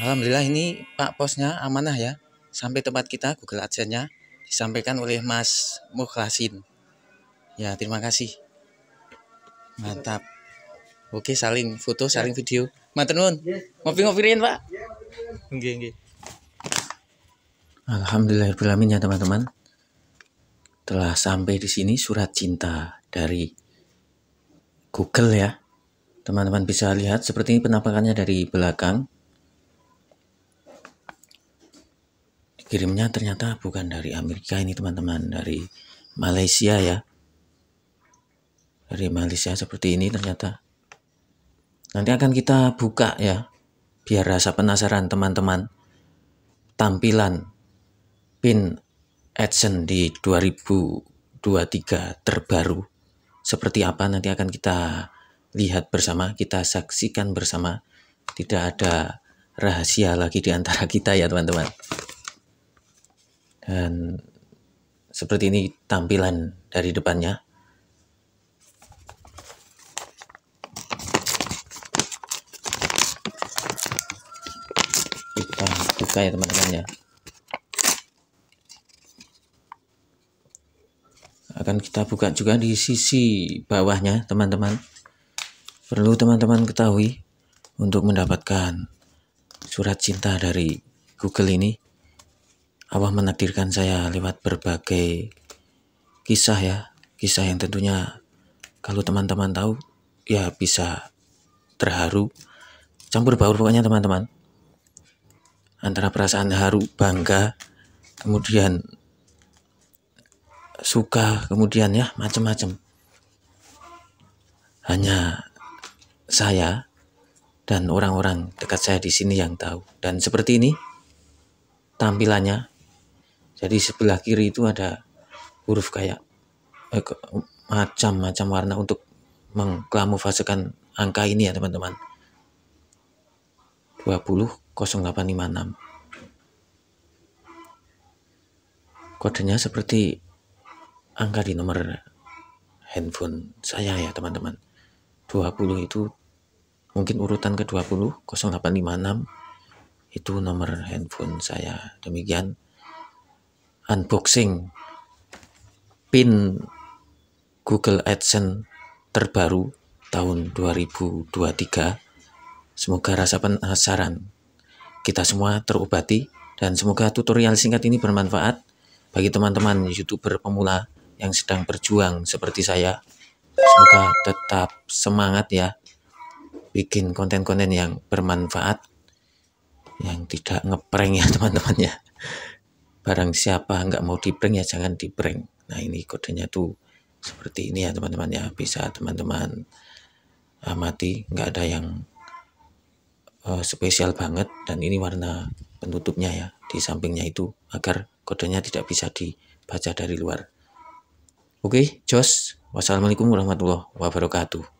Alhamdulillah ini Pak Posnya amanah ya. Sampai tempat kita Google Adsense-nya disampaikan oleh Mas Mukhlasin. Ya, terima kasih. Mantap. Oke, saling foto, ya. saling video. matenun nuwun. Ya. Ya, ngopi-ngopi rin Pak. Nggih, nggih. Alhamdulillah ya teman-teman. Telah sampai di sini surat cinta dari Google ya. Teman-teman bisa lihat seperti ini penampakannya dari belakang. kirimnya ternyata bukan dari Amerika ini teman-teman dari Malaysia ya dari Malaysia seperti ini ternyata nanti akan kita buka ya biar rasa penasaran teman-teman tampilan pin action di 2023 terbaru seperti apa nanti akan kita lihat bersama kita saksikan bersama tidak ada rahasia lagi di antara kita ya teman-teman dan seperti ini tampilan dari depannya. Kita buka ya teman-teman ya. Akan kita buka juga di sisi bawahnya teman-teman. Perlu teman-teman ketahui untuk mendapatkan surat cinta dari Google ini Allah menakdirkan saya lewat berbagai kisah ya, kisah yang tentunya kalau teman-teman tahu ya bisa terharu, campur baur pokoknya teman-teman. Antara perasaan haru, bangga, kemudian suka, kemudian ya macam-macam. Hanya saya dan orang-orang dekat saya di sini yang tahu. Dan seperti ini tampilannya jadi sebelah kiri itu ada huruf kayak macam-macam eh, warna untuk mengklamufasekan angka ini ya teman-teman 200856 kodenya seperti angka di nomor handphone saya ya teman-teman 20 itu mungkin urutan ke 20 0856 itu nomor handphone saya demikian unboxing pin Google AdSense terbaru tahun 2023. Semoga rasa penasaran kita semua terobati dan semoga tutorial singkat ini bermanfaat bagi teman-teman YouTuber pemula yang sedang berjuang seperti saya. Semoga tetap semangat ya bikin konten-konten yang bermanfaat yang tidak ngeprank ya teman-teman ya barang siapa nggak mau di prank ya jangan di prank nah ini kodenya tuh seperti ini ya teman-teman ya bisa teman-teman amati eh, nggak ada yang uh, spesial banget dan ini warna penutupnya ya di sampingnya itu agar kodenya tidak bisa dibaca dari luar oke okay, Jos wassalamualaikum warahmatullahi wabarakatuh